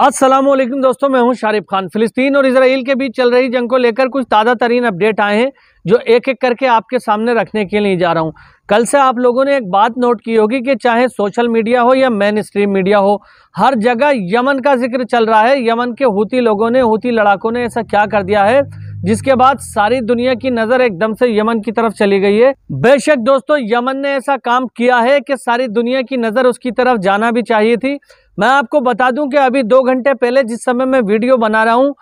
असलम दोस्तों मैं हूं शारिफ खान फिलिस्तीन और इसराइल के बीच चल रही जंग को लेकर कुछ ताज़ा तरीन अपडेट आए हैं जो एक एक करके आपके सामने रखने के लिए जा रहा हूं कल से आप लोगों ने एक बात नोट की होगी कि चाहे सोशल मीडिया हो या मेन स्ट्रीम मीडिया हो हर जगह यमन का जिक्र चल रहा है यमन के हूती लोगों ने हूती लड़ाकों ने ऐसा क्या कर दिया है जिसके बाद सारी दुनिया की नज़र एकदम से यमन की तरफ चली गई है बेशक दोस्तों यमन ने ऐसा काम किया है कि सारी दुनिया की नज़र उसकी तरफ जाना भी चाहिए थी मैं आपको बता दूं कि अभी दो घंटे पहले जिस समय मैं वीडियो बना रहा हूं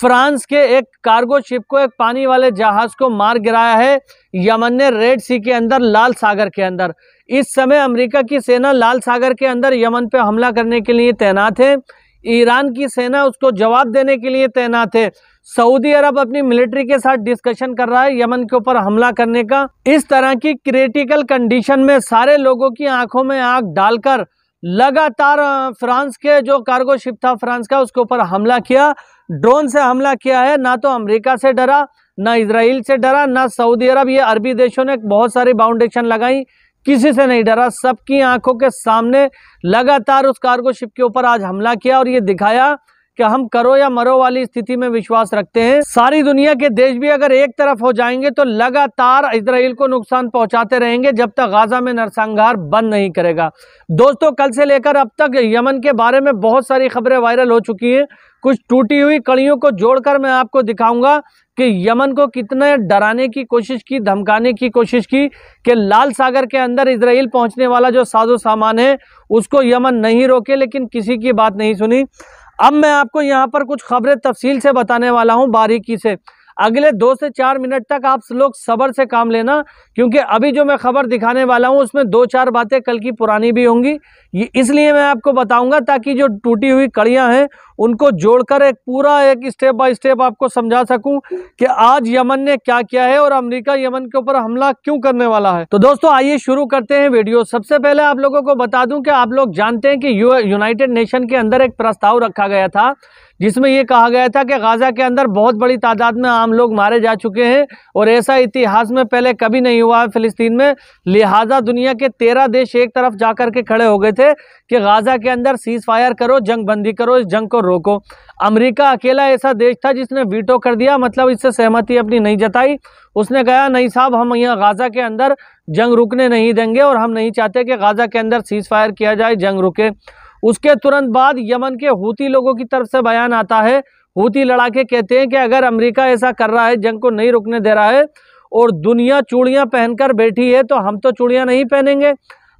फ्रांस के एक कार्गो शिप को एक पानी वाले जहाज को मार गिराया है यमन ने रेड सी के अंदर लाल सागर के अंदर इस समय अमेरिका की सेना लाल सागर के अंदर यमन पे हमला करने के लिए तैनात है ईरान की सेना उसको जवाब देने के लिए तैनात है सऊदी अरब अपनी मिलिट्री के साथ डिस्कशन कर रहा है यमन के ऊपर हमला करने का इस तरह की क्रिटिकल कंडीशन में सारे लोगों की आंखों में आंख डालकर लगातार फ्रांस के जो कार्गो शिप था फ्रांस का उसके ऊपर हमला किया ड्रोन से हमला किया है ना तो अमेरिका से डरा ना इसराइल से डरा ना सऊदी अरब ये अरबी देशों ने बहुत सारी बाउंडेशन लगाई किसी से नहीं डरा सबकी आंखों के सामने लगातार उस कार्गो शिप के ऊपर आज हमला किया और ये दिखाया कि हम करो या मरो वाली स्थिति में विश्वास रखते हैं सारी दुनिया के देश भी अगर एक तरफ हो जाएंगे तो लगातार इसराइल को नुकसान पहुंचाते रहेंगे जब तक गाजा में नरसंहार बंद नहीं करेगा दोस्तों कल से लेकर अब तक यमन के बारे में बहुत सारी खबरें वायरल हो चुकी हैं कुछ टूटी हुई कड़ियों को जोड़कर मैं आपको दिखाऊंगा कि यमन को कितने डराने की कोशिश की धमकाने की कोशिश की कि लाल सागर के अंदर इसराइल पहुंचने वाला जो साजो सामान है उसको यमन नहीं रोके लेकिन किसी की बात नहीं सुनी अब मैं आपको यहाँ पर कुछ खबरें तफसील से बताने वाला हूँ बारीकी से अगले दो से चार मिनट तक आप लोग सब्र से काम लेना क्योंकि अभी जो मैं खबर दिखाने वाला हूँ उसमें दो चार बातें कल की पुरानी भी होंगी ये इसलिए मैं आपको बताऊंगा ताकि जो टूटी हुई कड़ियां हैं उनको जोड़कर एक पूरा एक स्टेप बाय स्टेप आपको समझा सकूं कि आज यमन ने क्या किया है और अमेरिका यमन के ऊपर हमला क्यों करने वाला है तो दोस्तों आइए शुरू करते हैं वीडियो सबसे पहले आप लोगों को बता दूं कि आप लोग जानते हैं कि यूनाइटेड नेशन के अंदर एक प्रस्ताव रखा गया था जिसमें यह कहा गया था कि गाज़ा के अंदर बहुत बड़ी तादाद में आम लोग मारे जा चुके हैं और ऐसा इतिहास में पहले कभी नहीं हुआ है फिलिस्तीन में लिहाजा दुनिया के तेरह देश एक तरफ जा के खड़े हो गए थे थे कि गाज़ा के अंदर सीज़ फायर करो जंग बंदी करो इस जंग को रोको अमेरिका अकेला ऐसा देश था जिसने वीटो कर दिया मतलब इससे सहमति अपनी नहीं जताई उसने कहा नहीं साहब हम यहाँ गाज़ा के अंदर जंग रुकने नहीं देंगे और हम नहीं चाहते कि गाज़ा के अंदर सीज़ फायर किया जाए जंग रुके उसके तुरंत बाद यमन के हूती लोगों की तरफ से बयान आता है हूती लड़ाके कहते हैं कि अगर अमेरिका ऐसा कर रहा है जंग को नहीं रुकने दे रहा है और दुनिया चूड़ियां पहनकर बैठी है तो हम तो चूड़ियां नहीं पहनेंगे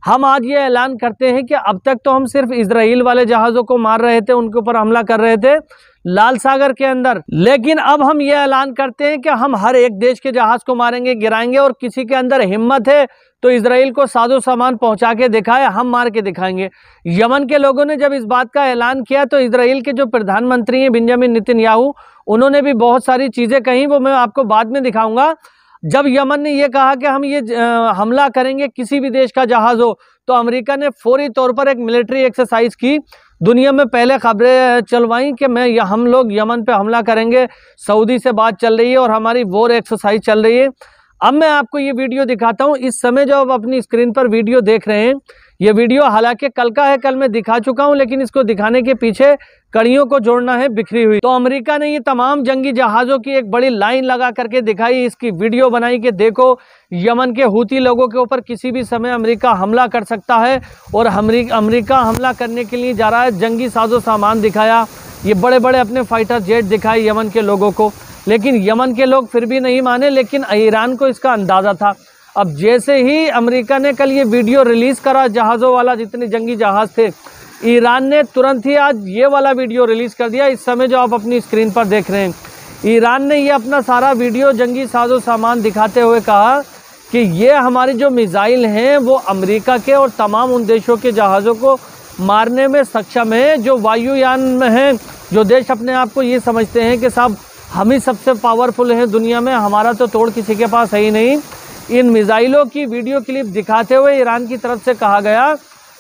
हम आज ये ऐलान करते हैं कि अब तक तो हम सिर्फ इसराइल वाले जहाज़ों को मार रहे थे उनके ऊपर हमला कर रहे थे लाल सागर के अंदर लेकिन अब हम ये ऐलान करते हैं कि हम हर एक देश के जहाज को मारेंगे गिराएंगे और किसी के अंदर हिम्मत है तो इसराइल को साजो सामान पहुंचा के दिखाए हम मार के दिखाएंगे यमन के लोगों ने जब इस बात का ऐलान किया तो इसराइल के जो प्रधानमंत्री हैं बिंजामिन नितिन याहू उन्होंने भी बहुत सारी चीज़ें कही वो मैं आपको बाद में दिखाऊंगा जब यमन ने यह कहा कि हम ये हमला करेंगे किसी भी देश का जहाज़ हो तो अमेरिका ने फौरी तौर पर एक मिलिट्री एक्सरसाइज की दुनिया में पहले खबरें चलवाई कि मैं हम लोग यमन पे हमला करेंगे सऊदी से बात चल रही है और हमारी वॉर एक्सरसाइज चल रही है अब मैं आपको ये वीडियो दिखाता हूँ इस समय जो आप अपनी स्क्रीन पर वीडियो देख रहे हैं ये वीडियो हालांकि कल का है कल मैं दिखा चुका हूँ लेकिन इसको दिखाने के पीछे कड़ियों को जोड़ना है बिखरी हुई तो अमेरिका ने ये तमाम जंगी जहाज़ों की एक बड़ी लाइन लगा करके दिखाई इसकी वीडियो बनाई कि देखो यमन के हूती लोगों के ऊपर किसी भी समय अमेरिका हमला कर सकता है और अमरीका हमला करने के लिए जा रहा है जंगी साजो सामान दिखाया ये बड़े बड़े अपने फाइटर जेट दिखाए यमन के लोगों को लेकिन यमन के लोग फिर भी नहीं माने लेकिन ईरान को इसका अंदाज़ा था अब जैसे ही अमेरिका ने कल ये वीडियो रिलीज़ करा जहाज़ों वाला जितने जंगी जहाज़ थे ईरान ने तुरंत ही आज ये वाला वीडियो रिलीज़ कर दिया इस समय जो आप अपनी स्क्रीन पर देख रहे हैं ईरान ने ये अपना सारा वीडियो जंगी साजो सामान दिखाते हुए कहा कि ये हमारी जो मिज़ाइल हैं वो अमेरिका के और तमाम उन देशों के जहाज़ों को मारने में सक्षम है जो वायुयान में हैं जो देश अपने आप को ये समझते हैं कि साहब हम ही सबसे पावरफुल हैं दुनिया में हमारा तो तोड़ किसी के पास है ही नहीं इन मिज़ाइलों की वीडियो क्लिप दिखाते हुए ईरान की तरफ से कहा गया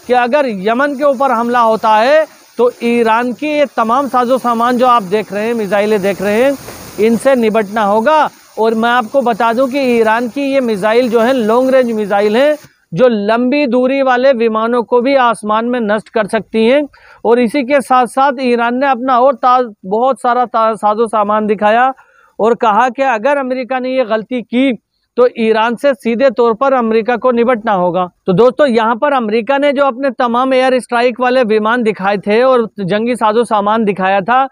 कि अगर यमन के ऊपर हमला होता है तो ईरान की ये तमाम साजो सामान जो आप देख रहे हैं मिज़ाइलें देख रहे हैं इनसे निपटना होगा और मैं आपको बता दूं कि ईरान की ये मिज़ाइल जो है लॉन्ग रेंज मिज़ाइल हैं जो लंबी दूरी वाले विमानों को भी आसमान में नष्ट कर सकती हैं और इसी के साथ साथ ईरान ने अपना और ताज बहुत सारा साजो सामान दिखाया और कहा कि अगर अमेरिका ने ये गलती की तो ईरान से सीधे तौर पर अमेरिका को निपटना होगा तो दोस्तों यहाँ पर अमेरिका ने जो अपने तमाम एयर स्ट्राइक वाले विमान दिखाए थे और जंगी साजो सामान दिखाया था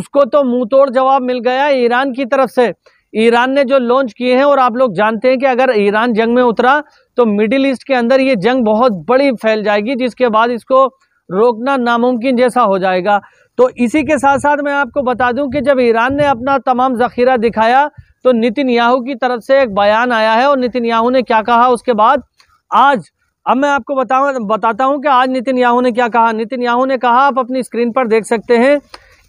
उसको तो मुंह तोड़ जवाब मिल गया ईरान की तरफ से ईरान ने जो लॉन्च किए हैं और आप लोग जानते हैं कि अगर ईरान जंग में उतरा तो मिडिल ईस्ट के अंदर ये जंग बहुत बड़ी फैल जाएगी जिसके बाद इसको रोकना नामुमकिन जैसा हो जाएगा तो इसी के साथ साथ मैं आपको बता दूं कि जब ईरान ने अपना तमाम ज़ख़ीरा दिखाया तो नितिन याहू की तरफ से एक बयान आया है और नितिन याहू ने क्या कहा उसके बाद आज अब मैं आपको बताऊ बताता हूँ कि आज नितिन याहू ने क्या कहा नितिन याहू ने कहा आप अपनी स्क्रीन पर देख सकते हैं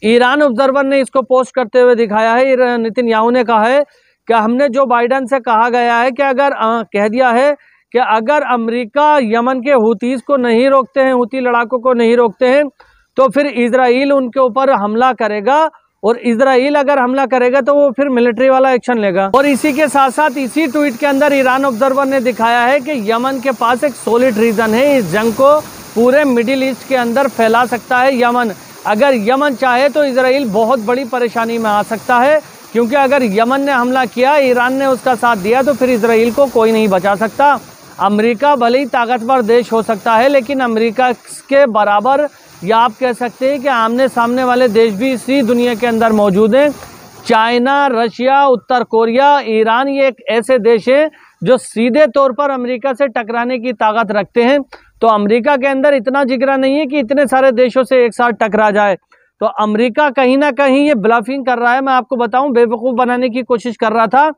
ईरान ऑब्जर्वर ने इसको पोस्ट करते हुए दिखाया है नितिन याहू ने कहा है कि हमने जो बाइडन से कहा गया है कि अगर आ, कह दिया है कि अगर अमेरिका यमन के हुतीस को नहीं रोकते हैं हुती लड़ाकों को नहीं रोकते हैं तो फिर इसराइल उनके ऊपर हमला करेगा और इसराइल अगर हमला करेगा तो वो फिर मिलिट्री वाला एक्शन लेगा और इसी के साथ साथ इसी ट्वीट के अंदर ईरान ऑब्जर्वर ने दिखाया है कि यमन के पास एक सोलिड रीज़न है इस जंग को पूरे मिडिल ईस्ट के अंदर फैला सकता है यमन अगर यमन चाहे तो इसराइल बहुत बड़ी परेशानी में आ सकता है क्योंकि अगर यमन ने हमला किया ईरान ने उसका साथ दिया तो फिर इसराइल को कोई नहीं बचा सकता अमेरिका भले ही ताकतवर देश हो सकता है लेकिन अमेरिका के बराबर या आप कह सकते हैं कि आमने सामने वाले देश भी इसी दुनिया के अंदर मौजूद हैं चाइना रशिया उत्तर कोरिया ईरान ये एक ऐसे देश हैं जो सीधे तौर पर अमेरिका से टकराने की ताकत रखते हैं तो अमेरिका के अंदर इतना जिगरा नहीं है कि इतने सारे देशों से एक साथ टकरा जाए तो अमेरिका कहीं ना कहीं ये ब्लफिंग कर रहा है मैं आपको बताऊं बेवकूफ़ बनाने की कोशिश कर रहा था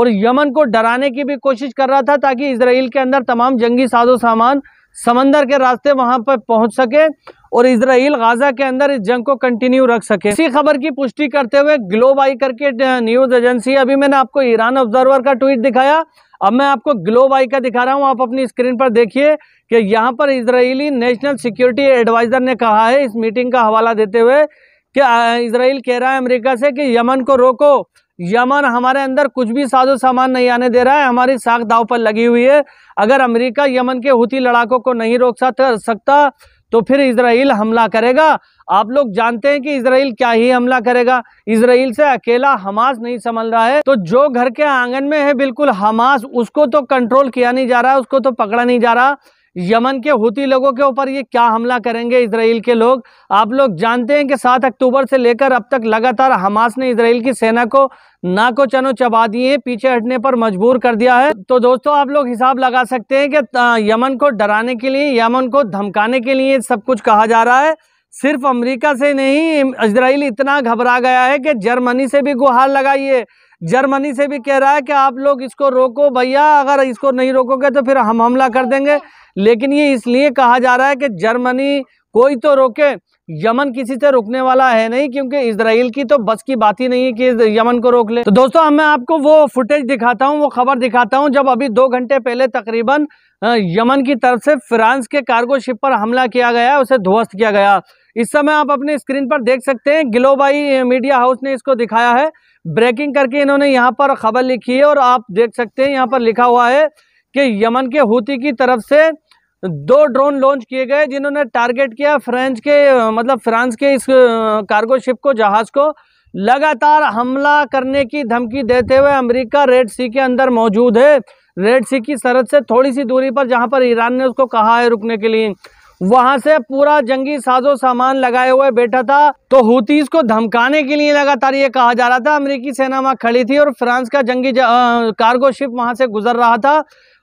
और यमन को डराने की भी कोशिश कर रहा था ताकि इसराइल के अंदर तमाम जंगी साजो सामान समंदर के रास्ते वहां पर पहुंच सके और इसराइल गाजा के अंदर इस जंग को कंटिन्यू रख सके इसी खबर की पुष्टि करते हुए ग्लोब आई करके न्यूज़ एजेंसी अभी मैंने आपको ईरान ऑब्जर्वर का ट्वीट दिखाया अब मैं आपको ग्लोब आई का दिखा रहा हूँ आप अपनी स्क्रीन पर देखिए कि यहाँ पर इसराइली नेशनल सिक्योरिटी एडवाइज़र ने कहा है इस मीटिंग का हवाला देते हुए कि इसराइल कह रहा है अमेरिका से कि यमन को रोको यमन हमारे अंदर कुछ भी साजो सामान नहीं आने दे रहा है हमारी साख दाव पर लगी हुई है अगर अमेरिका यमन के हुती लड़ाकों को नहीं रोक सकता तो फिर इसराइल हमला करेगा आप लोग जानते हैं कि इसराइल क्या ही हमला करेगा इसराइल से अकेला हमास नहीं संभल रहा है तो जो घर के आंगन में है बिल्कुल हमास उसको तो कंट्रोल किया नहीं जा रहा है उसको तो पकड़ा नहीं जा रहा यमन के होती लोगों के ऊपर ये क्या हमला करेंगे इसराइल के लोग आप लोग जानते हैं कि सात अक्टूबर से लेकर अब तक लगातार हमास ने इसराइल की सेना को नाको चनो चबा दिए पीछे हटने पर मजबूर कर दिया है तो दोस्तों आप लोग हिसाब लगा सकते हैं कि यमन को डराने के लिए यमन को धमकाने के लिए सब कुछ कहा जा रहा है सिर्फ अमेरिका से नहीं इसराइल इतना घबरा गया है कि जर्मनी से भी गुहार लगाइए जर्मनी से भी कह रहा है कि आप लोग इसको रोको भैया अगर इसको नहीं रोकोगे तो फिर हम हमला कर देंगे लेकिन ये इसलिए कहा जा रहा है कि जर्मनी कोई तो रोके यमन किसी से रुकने वाला है नहीं क्योंकि इसराइल की तो बस की बात ही नहीं है कि यमन को रोक ले तो दोस्तों मैं आपको वो फुटेज दिखाता हूँ वो खबर दिखाता हूँ जब अभी दो घंटे पहले तकरीबन यमन की तरफ से फ्रांस के कार्गो शिप पर हमला किया गया उसे ध्वस्त किया गया इस समय आप अपने स्क्रीन पर देख सकते हैं ग्लोबाई मीडिया हाउस ने इसको दिखाया है ब्रेकिंग करके इन्होंने यहाँ पर खबर लिखी है और आप देख सकते हैं यहाँ पर लिखा हुआ है कि यमन के हूती की तरफ से दो ड्रोन लॉन्च किए गए जिन्होंने टारगेट किया फ्रेंच के मतलब फ्रांस के इस कार्गो शिप को जहाज़ को लगातार हमला करने की धमकी देते हुए अमेरिका रेड सी के अंदर मौजूद है रेड सी की सरहद से थोड़ी सी दूरी पर जहां पर ईरान ने उसको कहा है रुकने के लिए वहां से पूरा जंगी साजो सामान लगाए हुए बैठा था तो हुतीस को धमकाने के लिए लगातार ये कहा जा रहा था अमेरिकी सेना वहां खड़ी थी और फ्रांस का जंगी कार्गो शिप वहां से गुजर रहा था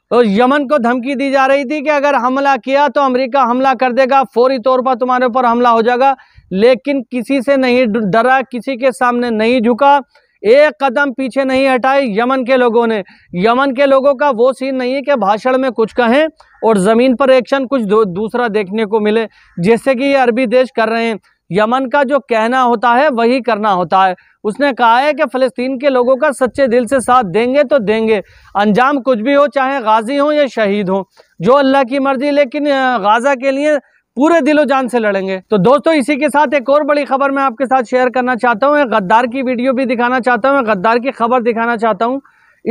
तो यमन को धमकी दी जा रही थी कि अगर हमला किया तो अमेरिका हमला कर देगा फौरी तौर पर तुम्हारे ऊपर हमला हो जाएगा लेकिन किसी से नहीं डरा किसी के सामने नहीं झुका एक कदम पीछे नहीं हटाए यमन के लोगों ने यमन के लोगों का वो सीन नहीं है कि भाषण में कुछ कहें और ज़मीन पर एक्शन कुछ दूसरा देखने को मिले जैसे कि ये अरबी देश कर रहे हैं यमन का जो कहना होता है वही करना होता है उसने कहा है कि फ़लस्तीन के लोगों का सच्चे दिल से साथ देंगे तो देंगे अंजाम कुछ भी हो चाहे गाजी हो या शहीद हो जो अल्लाह की मर्ज़ी लेकिन गाज़ा के लिए पूरे दिलो जान से लड़ेंगे तो दोस्तों इसी के साथ एक और बड़ी खबर मैं आपके साथ शेयर करना चाहता हूँ गद्दार की वीडियो भी दिखाना चाहता हूँ गद्दार की खबर दिखाना चाहता हूँ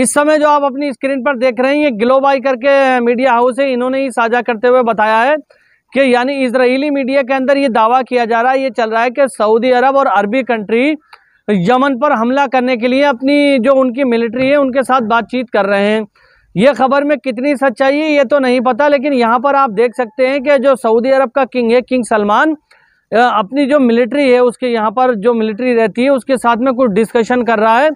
इस समय जो आप अपनी स्क्रीन पर देख रहे हैं ये ग्लोबाई करके मीडिया हाउस है इन्होंने ही साझा करते हुए बताया है कि यानी इसराइली मीडिया के अंदर ये दावा किया जा रहा है ये चल रहा है कि सऊदी अरब और अरबी कंट्री यमन पर हमला करने के लिए अपनी जो उनकी मिलिट्री है उनके साथ बातचीत कर रहे हैं ये खबर में कितनी सच्चाई है ये तो नहीं पता लेकिन यहाँ पर आप देख सकते हैं कि जो सऊदी अरब का किंग है किंग सलमान अपनी जो मिलिट्री है उसके यहाँ पर जो मिलिट्री रहती है उसके साथ में कुछ डिस्कशन कर रहा है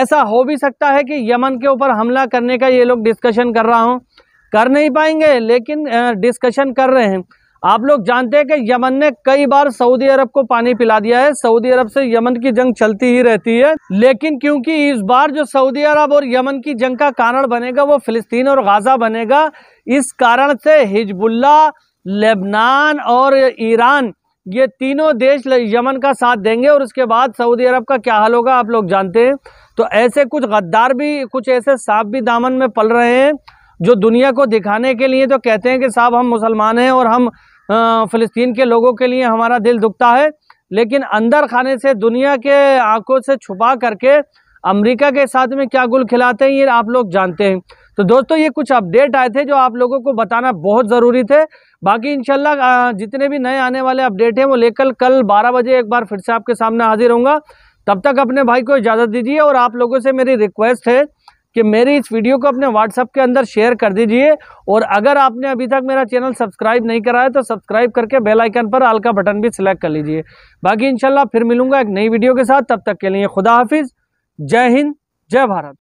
ऐसा हो भी सकता है कि यमन के ऊपर हमला करने का ये लोग डिस्कशन कर रहा हूँ कर नहीं पाएंगे लेकिन डिस्कशन कर रहे हैं आप लोग जानते हैं कि यमन ने कई बार सऊदी अरब को पानी पिला दिया है सऊदी अरब से यमन की जंग चलती ही रहती है लेकिन क्योंकि इस बार जो सऊदी अरब और यमन की जंग का कारण बनेगा वो फिलिस्तीन और गाजा बनेगा इस कारण से हिजबुल्ला लेबनान और ईरान ये तीनों देश यमन का साथ देंगे और उसके बाद सऊदी अरब का क्या हाल होगा आप लोग जानते हैं तो ऐसे कुछ गद्दार भी कुछ ऐसे सांप भी दामन में पल रहे हैं जो दुनिया को दिखाने के लिए तो कहते हैं कि साहब हम मुसलमान हैं और हम फ़लस्तीन के लोगों के लिए हमारा दिल दुखता है लेकिन अंदर खाने से दुनिया के आंखों से छुपा करके अमेरिका के साथ में क्या गुल खिलाते हैं ये आप लोग जानते हैं तो दोस्तों ये कुछ अपडेट आए थे जो आप लोगों को बताना बहुत ज़रूरी थे बाकी इंशाल्लाह जितने भी नए आने वाले अपडेट हैं वो लेकर कल बारह बजे एक बार फिर से आपके सामने हाजिर होंगे तब तक अपने भाई को इजाज़त दीजिए और आप लोगों से मेरी रिक्वेस्ट है कि मेरी इस वीडियो को अपने व्हाट्सअप के अंदर शेयर कर दीजिए और अगर आपने अभी तक मेरा चैनल सब्सक्राइब नहीं करा है तो सब्सक्राइब करके बेल आइकन पर आल का बटन भी सिलेक्ट कर लीजिए बाकी इंशाल्लाह फिर मिलूंगा एक नई वीडियो के साथ तब तक के लिए खुदा हाफिज़ जय हिंद जय भारत